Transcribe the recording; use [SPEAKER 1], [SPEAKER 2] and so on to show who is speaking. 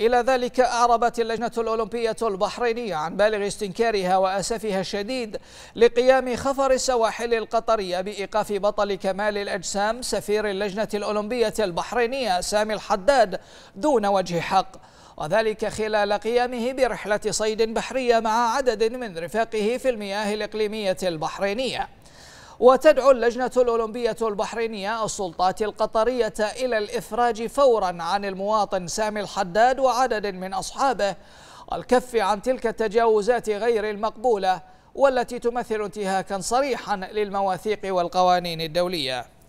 [SPEAKER 1] إلى ذلك أعربت اللجنة الأولمبية البحرينية عن بالغ استنكارها وأسفها الشديد لقيام خفر السواحل القطرية بإيقاف بطل كمال الأجسام سفير اللجنة الأولمبية البحرينية سامي الحداد دون وجه حق وذلك خلال قيامه برحلة صيد بحرية مع عدد من رفاقه في المياه الإقليمية البحرينية وتدعو اللجنة الأولمبية البحرينية السلطات القطرية إلى الإفراج فورا عن المواطن سامي الحداد وعدد من أصحابه الكف عن تلك التجاوزات غير المقبولة والتي تمثل انتهاكا صريحا للمواثيق والقوانين الدولية